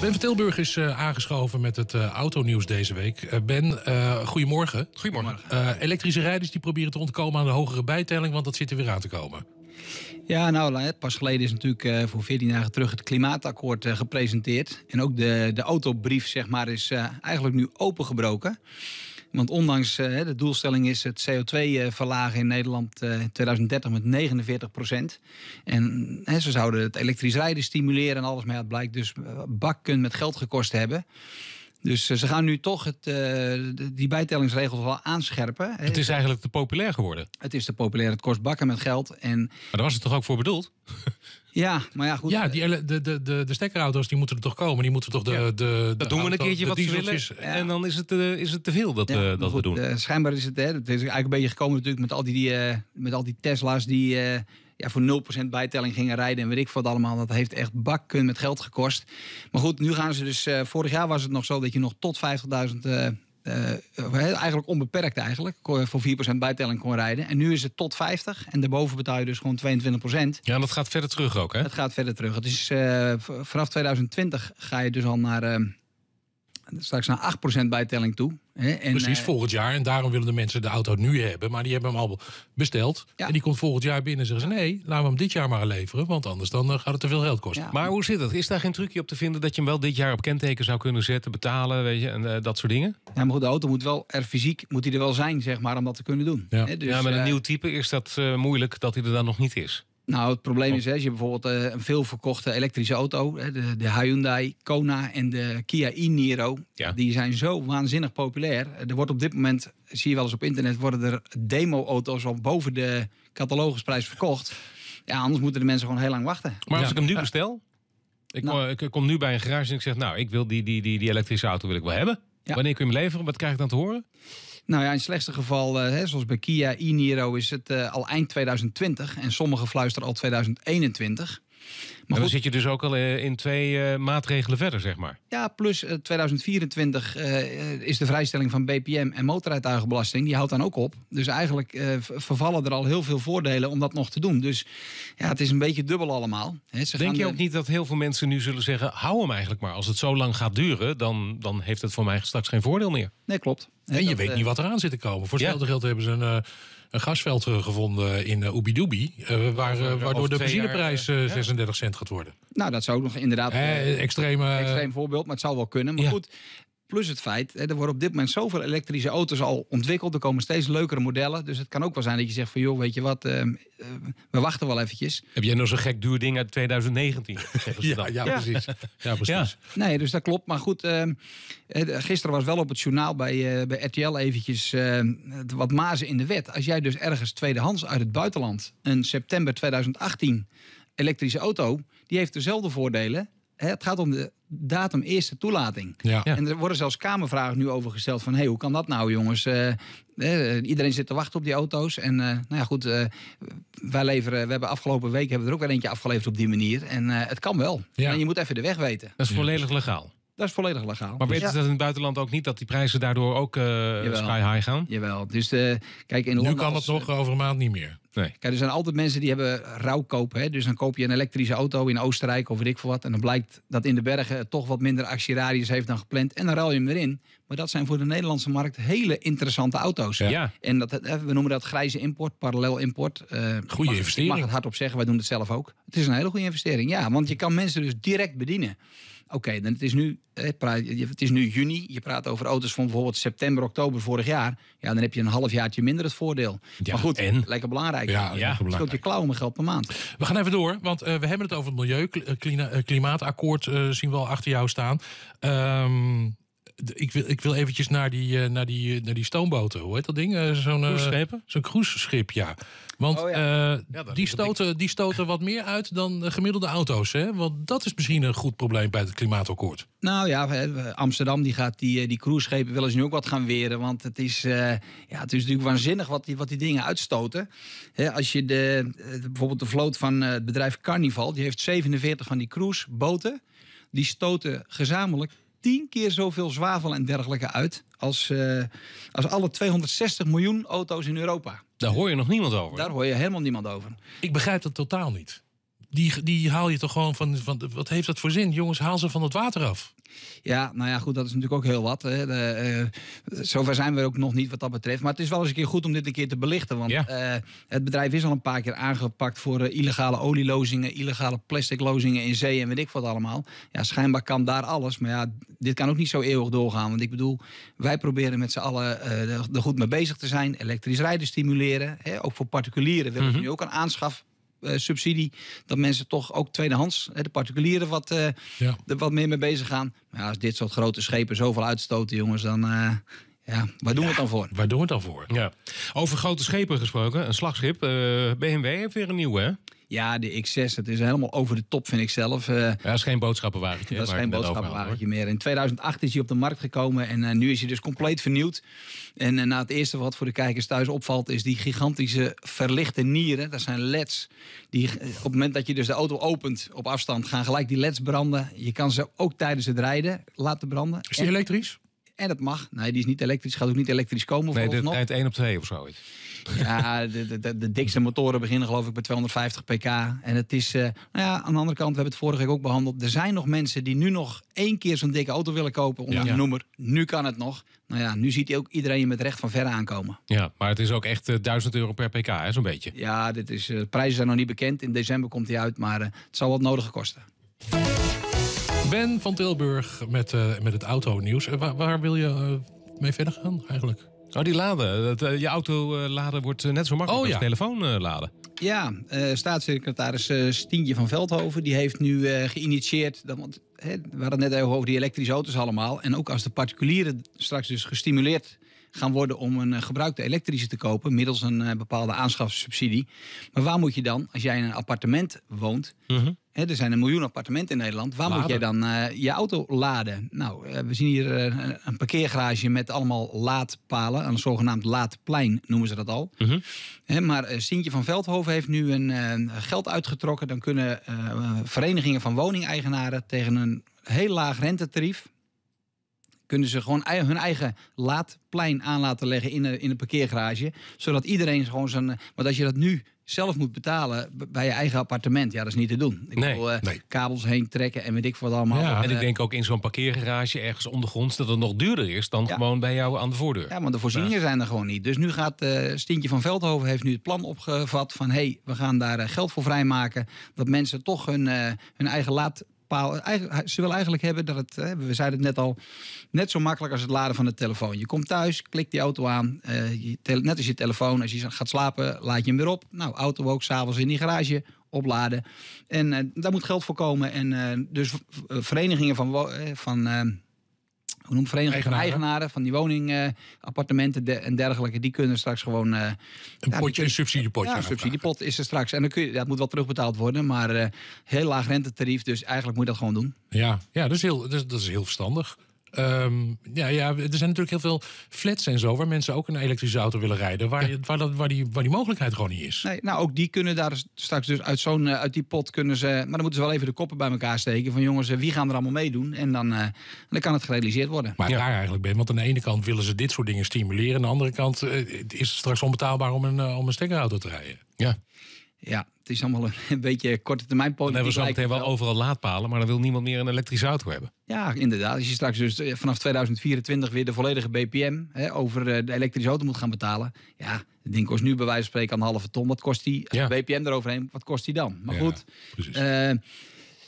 Ben van Tilburg is eh, aangeschoven met het eh, autonieuws deze week. Eh, ben, goedemorgen. Goedemorgen. elektrische rijders die proberen te ontkomen aan de hogere bijtelling, want dat zit er weer aan te komen. Ja, nou, pas geleden is natuurlijk voor 14 dagen terug het klimaatakkoord gepresenteerd. En ook de, de autobrief, zeg maar, is eigenlijk nu opengebroken. Want ondanks eh, de doelstelling is het CO2 eh, verlagen in Nederland 2030 eh, met 49 procent. En ze zouden het elektrisch rijden stimuleren en alles. Maar ja, het blijkt dus bakken met geld gekost hebben. Dus ze gaan nu toch het, die bijtellingsregels wel aanscherpen. Het is eigenlijk te populair geworden. Het is te populair. Het kost bakken met geld. En... Maar daar was het toch ook voor bedoeld? Ja, maar ja, goed. Ja, die, de, de, de, de stekkerauto's die moeten er toch komen. Die moeten toch de. de, dat doen we een keertje wat ze willen. En dan is het, eh, is het te veel dat, eh, dat we doen. Eh, schijnbaar is het. Hè, het is eigenlijk een beetje gekomen natuurlijk met al die, die met al die Tesla's die. ja, voor 0% bijtelling gingen rijden en weet ik wat allemaal. Dat heeft echt bakken met geld gekost. Maar goed, nu gaan ze dus. vorig jaar was het nog zo dat je nog tot 50.000 eh, eh, eigenlijk onbeperkt eigenlijk, voor 4% bijtelling kon rijden. En nu is het tot 50 en daarboven betaal je dus gewoon 22%. Ja, dat gaat verder terug ook hè? Het gaat verder terug. Het is, eh, vanaf 2020 ga je dus al naar straks naar 8% bijtelling toe. Hè? En, Precies, eh, volgend jaar. En daarom willen de mensen de auto nu hebben. Maar die hebben hem al besteld. En die komt volgend jaar binnen zeggen ze... nee, laten we hem dit jaar maar leveren. Want anders dan eh, gaat het te veel geld kosten. Maar hoe zit het? Is daar geen trucje op te vinden... dat je hem wel dit jaar op kenteken zou kunnen zetten, betalen... Weet je, en eh, dat soort dingen? Ja, maar goed, de auto moet wel er fysiek moet hij er wel zijn, zeg maar... om dat te kunnen doen. hè? Dus, ja met een nieuw type is dat moeilijk dat hij er dan nog niet is. Nou, het probleem oh. is, hè, als je bijvoorbeeld eh, een veelverkochte elektrische auto, de, de, Hyundai Kona en de Kia e-Niro, ja. die zijn zo waanzinnig populair. Er wordt op dit moment, zie je wel eens op internet, worden er demo-auto's al boven de catalogusprijs verkocht. Ja, anders moeten de mensen gewoon heel lang wachten. Maar als ik hem nu bestel, ik, nou. kom, eh, ik, kom nu bij een garage en ik zeg, nou, ik wil die, die, die, die elektrische auto wil ik wel hebben. Wanneer kun je me leveren? Wat krijg ik dan te horen? Nou ja, in het slechtste geval, eh, hè, zoals bij Kia e-Niro, is het eh, al eind 2020. En sommigen fluisteren al 2021. Maar dan zit je dus ook al eh, in twee eh, maatregelen verder, zeg maar. Ja, plus 2024 eh, is de vrijstelling van BPM en motorrijtuigenbelasting. Die houdt dan ook op. Dus eigenlijk vervallen er al heel veel voordelen om dat nog te doen. Dus ja, het is een beetje dubbel allemaal. He, ze Denk je ook niet dat heel veel mensen nu zullen zeggen... hou hem eigenlijk maar. Als het zo lang gaat duren, dan, dan heeft het voor mij straks geen voordeel meer. Nee, klopt. en je weet niet wat eraan zit te komen. Voor hetzelfde geld hebben ze een een gasveld eh, gevonden in eh, Ubidubi. doebi eh, waar, waardoor de benzineprijs 36 cent gaat worden. Nou, dat zou nog inderdaad... een extreem voorbeeld, maar het zou wel kunnen. Maar goed, Plus het feit, er worden op dit moment zoveel elektrische auto's al ontwikkeld. Er komen steeds leukere modellen. Dus het kan ook wel zijn dat je zegt van joh, weet je wat, ehm, eh, we wachten wel eventjes. Heb jij nog zo'n gek duur ding uit 2019? ja, ja, precies. ja, precies. Nee, dus dat klopt. Maar goed, uh, gisteren was wel op het journaal bij, eh, bij RTL eventjes ehm, wat mazen in de wet. Als jij dus ergens tweedehands uit het buitenland een september 2018 elektrische auto, die heeft dezelfde voordelen. het gaat om de datum eerste toelating. En er worden zelfs kamervragen nu over gesteld van... hé, hey, hoe kan dat nou jongens? Eh, eh, iedereen zit te wachten op die auto's. En eh, nou ja, goed, wij leveren, we hebben afgelopen week hebben we er ook weer eentje afgeleverd op die manier. En het kan wel. En je moet even de weg weten. Dat is volledig legaal. Dat is volledig legaal. Maar weten dus- ze dat in het buitenland ook niet dat die prijzen daardoor ook uh, sky high gaan? Jawel. Dus eh, kijk, in nu kan het nog over een maand niet meer. Nee. Kijk, er zijn altijd mensen die hebben rouwkoop. Hè? Dus dan koop je een elektrische auto in Oostenrijk of weet ik veel wat. En dan blijkt dat in de bergen toch wat minder actieradius heeft dan gepland. En dan ruil je hem erin. Maar dat zijn voor de Nederlandse markt hele interessante auto's. Ja. En dat, eh, we noemen dat grijze import, parallel import. goede investering. Ik mag het hardop zeggen, wij doen het zelf ook. Het is een hele goede investering, ja. Want je kan mensen dus direct bedienen oké, dan het is, nu, eh, het is nu juni. Je praat over auto's van bijvoorbeeld september, oktober vorig jaar. Ja, dan heb je een half jaartje minder het voordeel. Ja, maar goed, en? lekker belangrijk. Ja, ja. Stoot je klauwen om geld per maand. We gaan even door, want eh, we hebben het over het milieu. Eh, klimaatakkoord zien we al achter jou staan. Um, ik, wil, ik wil eventjes naar die, eh, naar die, eh, naar die stoomboten. Hoe heet dat ding? Eh, zo'n zo'n cruiseschip, ja. Want oh die, stoten, die stoten wat meer uit dan gemiddelde auto's. Hè? Want dat is misschien een goed probleem bij het klimaatakkoord. Nou ja, Amsterdam die gaat die, die cruiseschepen wel eens nu ook wat gaan weren. Want het is, ja, het is natuurlijk waanzinnig wat die, wat die dingen uitstoten. als je de, bijvoorbeeld de vloot van het bedrijf Carnival, die heeft 47 van die cruiseboten. Die stoten gezamenlijk tien keer zoveel zwavel en dergelijke uit als, eh, als alle 260 miljoen auto's in Europa. Daar hoor je nog niemand over. Daar hoor je helemaal niemand over. Ik begrijp dat totaal niet die, die haal je toch gewoon van, van. Wat heeft dat voor zin? Jongens, haal ze van het water af. Ja, nou ja, goed, dat is natuurlijk ook heel wat. Hè. De, eh, zover zijn we ook nog niet wat dat betreft. Maar het is wel eens een keer goed om dit een keer te belichten. Want eh, het bedrijf is al een paar keer aangepakt voor uh, illegale olielozingen, illegale plastic in zee en weet ik wat allemaal. Ja, schijnbaar kan daar alles. Maar ja, dit kan ook niet zo eeuwig doorgaan. Want ik bedoel, wij proberen met z'n allen er goed mee bezig te zijn. Elektrisch rijden stimuleren. Hè. Ook voor particulieren willen we mhm. nu ook een aanschaf eh, subsidie. Dat mensen toch ook tweedehands, de particulieren, wat, eh, wat meer mee bezig gaan. Maar als dit soort grote schepen zoveel uitstoten, jongens, dan eh, ja, waar doen we het dan voor? Waar doen we het dan voor? Ja. Over grote schepen gesproken, een slagschip. Eh, BMW heeft weer een nieuwe, hè? Ja, de X6, dat is helemaal over de top, vind ik zelf. Eh, ja, dat is geen boodschappenwagentje. Dat is geen boodschappenwagentje meer. In 2008 is hij op de markt gekomen en eh, nu is hij dus compleet vernieuwd. En na het eerste wat voor de kijkers thuis opvalt, is die gigantische verlichte nieren. Dat zijn leds. Die op het moment dat je dus de auto opent op afstand, gaan gelijk die leds branden. Je kan ze ook tijdens het rijden laten branden. Is die elektrisch? En dat mag. Nee, die is niet elektrisch. Gaat ook niet elektrisch komen. Nee, dit tijd 1 op 2 of zoiets. Ja, de, de, de, dikste motoren beginnen geloof ik bij 250 pk. En het is, eh, nou ja, aan de andere kant, we hebben het vorige week ook behandeld. Er zijn nog mensen die nu nog één keer zo'n dikke auto willen kopen onder ja. de noemer. Nu kan het nog. Nou ja, nu ziet hij ook iedereen je met recht van verre aankomen. Ja, maar het is ook echt 1000 eh, euro per pk, hè, zo'n beetje. Ja, dit is, eh, prijzen zijn nog niet bekend. In december komt hij uit, maar het zal wat nodige kosten. Ben van Tilburg met, eh, met het autonieuws. Uh, eh, waar, wil je eh, mee verder gaan eigenlijk? Oh, die laden. Dat, je auto laden wordt net zo makkelijk oh, als telefoon laden. Ja, staatssecretaris Stientje van Veldhoven die heeft nu geïnitieerd... Dat, want we hadden het net over die elektrische auto's allemaal. En ook als de particulieren straks dus gestimuleerd gaan worden om een gebruikte elektrische te kopen middels een bepaalde aanschafsubsidie. Maar waar moet je dan, als jij in een appartement woont, mhm er zijn een miljoen appartementen in Nederland. Waar moet jij dan eh, je auto laden? Nou, eh, we zien hier eh, een parkeergarage met allemaal laadpalen. Een zogenaamd laadplein noemen ze dat al. Mhm. maar Sintje van Veldhoven heeft nu een geld uitgetrokken. Dan kunnen verenigingen van woningeigenaren tegen een heel laag rentetarief kunnen ze gewoon hun eigen laadplein aan laten leggen in in een parkeergarage. Zodat iedereen gewoon zijn. Want als je dat nu zelf moet betalen bij je eigen appartement. Ja, dat is niet te doen. Ik wil eh, kabels heen trekken en weet ik wat allemaal. Ja, eh, en ik denk ook in zo'n parkeergarage ergens ondergronds... dat het nog duurder is dan gewoon bij jou aan de voordeur. Ja, want de voorzieningen zijn er gewoon niet. Dus nu gaat eh, Stientje van Veldhoven heeft nu het plan opgevat... van hé, hey, we gaan daar geld voor vrijmaken... dat mensen toch hun, hun eigen laad ze wil eigenlijk hebben dat het, hè, we zeiden het net al, net zo makkelijk als het laden van de telefoon. Je komt thuis, klikt die auto aan, eh, je net als je telefoon. Als je gaat slapen, laat je hem weer op. Nou, auto ook s'avonds in die garage opladen. En eh, daar moet geld voor komen. En eh, dus verenigingen van, van hoe noemt vereniging eigenaren van die woning eh, appartementen en dergelijke, die kunnen straks gewoon. Eh, een potje, een subsidiepotje. Ja, een subsidiepot is er straks. En dan kun je, dat moet wel terugbetaald worden, maar uh, heel laag rentetarief, dus eigenlijk moet je dat gewoon doen. Ja, ja dat, is heel, dat, is, dat is heel verstandig. Ehm, ja, ja, er zijn natuurlijk heel veel flats en zo, waar mensen ook een elektrische auto willen rijden, waar, ja. waar, dat, waar, die, waar die mogelijkheid gewoon niet is. Nee, nou, ook die kunnen daar straks dus uit zo'n eh, uit die pot kunnen ze. Maar dan moeten ze wel even de koppen bij elkaar steken. Van jongens, eh, wie gaan er allemaal meedoen? En dan, eh, dan kan het gerealiseerd worden. Maar ja. daar eigenlijk ben. Want aan de ene kant willen ze dit soort dingen stimuleren. Aan de andere kant is het straks onbetaalbaar om een, om een stekkerauto te rijden. Ja. Ja, is allemaal een beetje korte termijn politiek. hebben we zo meteen wel overal laadpalen, maar dan wil niemand meer een elektrische auto hebben. Ja, inderdaad. Als je straks dus eh, vanaf 2024 weer de volledige BPM hè, over eh, de elektrische auto moet gaan betalen. Ja, het ding kost nu bij wijze van spreken een halve ton. Wat kost die? Ja. BPM eroverheen, wat kost die dan? Maar goed, eh,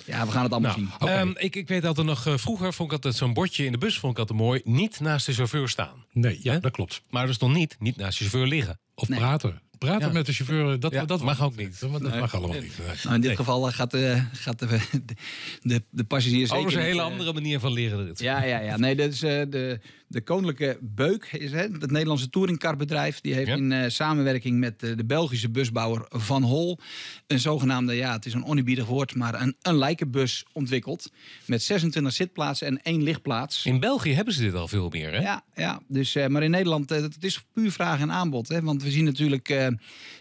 ja, we gaan het allemaal nou, zien. Ehm, ik, ik weet er nog, vroeger vond ik altijd zo'n bordje in de bus vond ik altijd mooi. Niet naast de chauffeur staan. Nee, ja, dat klopt. Maar dus nog niet, niet naast de chauffeur liggen. Of praten praten met de chauffeur, dat, dat mag ook niet. Dat mag allemaal niet. Nou, in dit geval eh, gaat, de, eh, gaat de, de, de passagier zeker... Over een hele eh, andere manier van leren dit. Ja, ja, ja. Nee, dat is de, de Koninklijke Beuk. Is, hè, het Nederlandse touringcarbedrijf. Die heeft in samenwerking met de Belgische busbouwer Van Hol... een zogenaamde, ja, het is een oneerbiedig woord... maar een, een lijkenbus ontwikkeld. Met 26 zitplaatsen en één lichtplaats. In België hebben ze dit al veel meer, hè? Ja, ja dus, maar in Nederland, het is puur vraag en aanbod. Hè, want we zien natuurlijk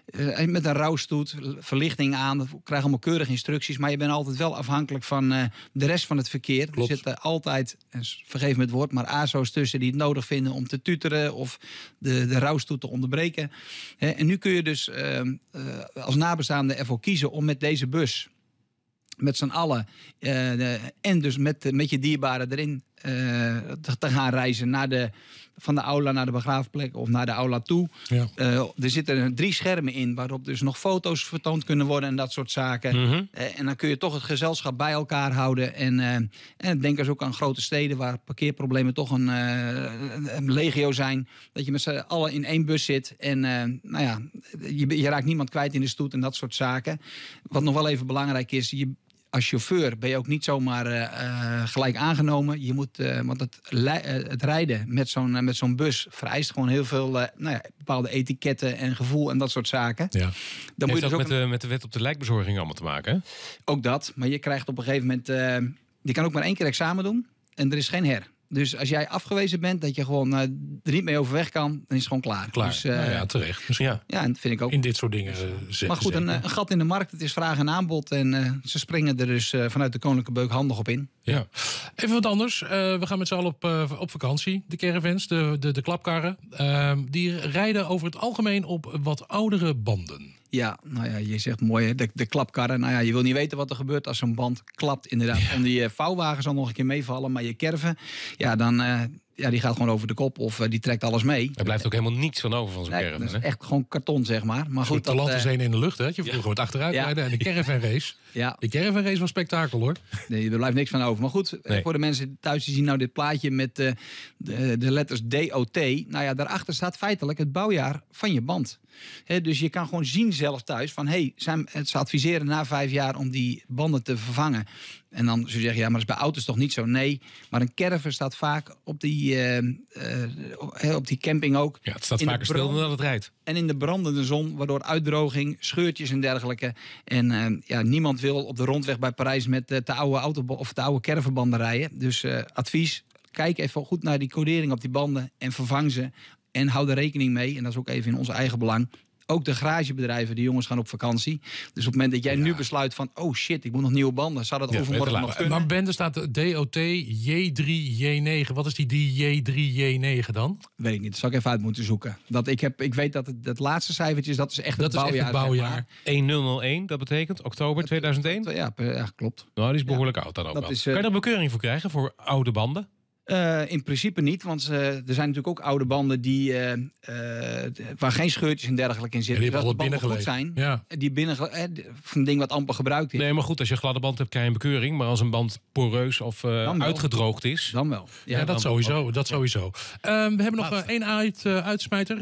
eh, eh, met een rouwstoet, verlichting aan. Krijg allemaal keurige instructies. Maar je bent altijd wel afhankelijk van eh, de rest van het verkeer. Er zitten altijd, vergeef me het woord, maar ASO's tussen die het nodig vinden om te tuteren of de, de rouwstoet te onderbreken. en nu kun je dus ehm, als nabestaande ervoor kiezen om met deze bus met z'n allen en dus met, met je dierbaren erin eh, te gaan reizen naar de, van de aula naar de begraafplek of naar de aula toe. Ja. Eh, er zitten drie schermen in waarop dus nog foto's vertoond kunnen worden en dat soort zaken. Mhm. Eh, en dan kun je toch het gezelschap bij elkaar houden. En, uh, en denk eens ook aan grote steden waar parkeerproblemen toch een, een legio zijn. Dat je met z'n allen in één bus zit en nou ja, je, je, raakt niemand kwijt in de stoet en dat soort zaken. Wat nog wel even belangrijk is, je als chauffeur ben je ook niet zomaar eh, eh, gelijk aangenomen. Je moet, eh, want het, het, rijden met zo'n bus vereist gewoon heel veel nou ja, bepaalde etiketten en gevoel en dat soort zaken. Ja. Dan moet je dus dat dus ook met, de, met de wet op de lijkbezorging allemaal te maken? Hè? Ook dat, maar je krijgt op een gegeven moment. je kan ook maar één keer examen doen en er is geen her. Dus als jij afgewezen bent, dat je gewoon eh, er niet mee overweg kan, dan is het gewoon klaar. klaar. Dus, eh, nou ja, terecht. Dus ja, ja, en vind ik ook. In dit soort dingen eh, zeggen. Maar goed, een, gat in de markt, het is vraag en aanbod. En ze springen er dus vanuit de Koninklijke Beuk handig op in. Ja. Even wat anders. we gaan met z'n allen op, op vakantie. De caravans, de, de, de klapkarren, ehm, die rijden over het algemeen op wat oudere banden. Ja, nou ja, je zegt mooi, De, de klapkarren. Nou ja, je wil niet weten wat er gebeurt als zo'n band klapt, inderdaad. om die eh, vouwwagens zal nog een keer meevallen, maar je kerven, ja, dan, eh, ja, die gaat gewoon over de kop of eh, die trekt alles mee. Er blijft ook helemaal niets van over van zo'n nee, caravan. is echt gewoon karton, zeg maar. Maar goed, dat is een eh, in de lucht, hè? Je vroeger gewoon het achteruit rijden en de caravan race. Ja. De caravan race was spektakel, hoor. Nee, er blijft niks van over. Maar goed, eh, nee. voor de mensen thuis die zien nou dit plaatje met de, de, letters DOT. Nou ja, daarachter staat feitelijk het bouwjaar van je band. dus je kan gewoon zien zelf thuis van... hé, hey, ze adviseren na vijf jaar om die banden te vervangen. En dan zul je zeggen, ja, maar is bij auto's toch niet zo? Nee, maar een caravan staat vaak op die, eh, eh, op die camping ook. Ja, het staat vaker stil dan dat het rijdt. En in de brandende zon, waardoor uitdroging, scheurtjes en dergelijke. En eh, ja, niemand wil op de rondweg bij Parijs met de oude, auto, of de oude caravanbanden rijden. Dus advies, kijk even goed naar die codering op die banden en vervang ze. En hou er rekening mee, en dat is ook even in ons eigen belang, ook de garagebedrijven, de jongens gaan op vakantie. Dus op het moment dat jij nu besluit van... oh shit, ik moet nog nieuwe banden, zou dat ja, overmorgen nog kunnen. Maar Bende staat DOT J3, J9. Wat is die J3, J9 dan? Weet ik niet, dat zal ik even uit moeten zoeken. Dat, ik, heb, ik weet dat het, laatste cijfertje is, dat is echt dat het bouwjaar. Echt het bouwjaar. 1001, dat betekent oktober 2001? Ja, klopt. Nou, die is behoorlijk oud dan ook wel. Eh, kan je er bekeuring voor krijgen, voor oude banden? Eh, in principe niet, want eh, er zijn natuurlijk ook oude banden die, eh, waar geen scheurtjes en dergelijke in zitten. Ja, die hebben alle zijn. Ja. Die binnen van een ding wat amper gebruikt is. Nee, maar goed, als je een gladde band hebt, krijg je een bekeuring. Maar als een band poreus of uitgedroogd is, dan wel. Ja, dat, sowieso, dat, sowieso, ehm, we hebben nog één uit, uitsmijter.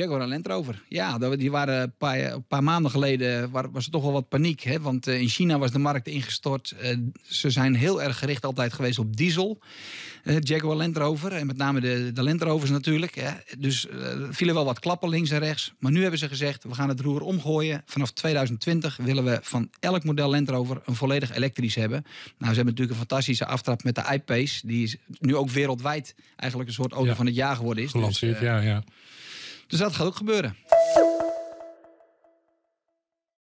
Jaguar en Land Rover. Ja, die waren een paar, een paar maanden geleden was er toch wel wat paniek. Hè? Want eh, in China was de markt ingestort. Eh, ze zijn heel erg gericht altijd geweest op diesel. Jaguar eh, Land Rover en met name de, de Land Rovers natuurlijk. Hè? Dus er vielen wel wat klappen links en rechts. Maar nu hebben ze gezegd, we gaan het roer omgooien. Vanaf 2020 willen we van elk model Land Rover een volledig elektrisch hebben. Nou, ze hebben natuurlijk een fantastische aftrap met de iPace. Die is nu ook wereldwijd eigenlijk een soort auto van het jaar geworden is. Dus, Gelanceerd, ja, ja. Dus dat gaat ook gebeuren.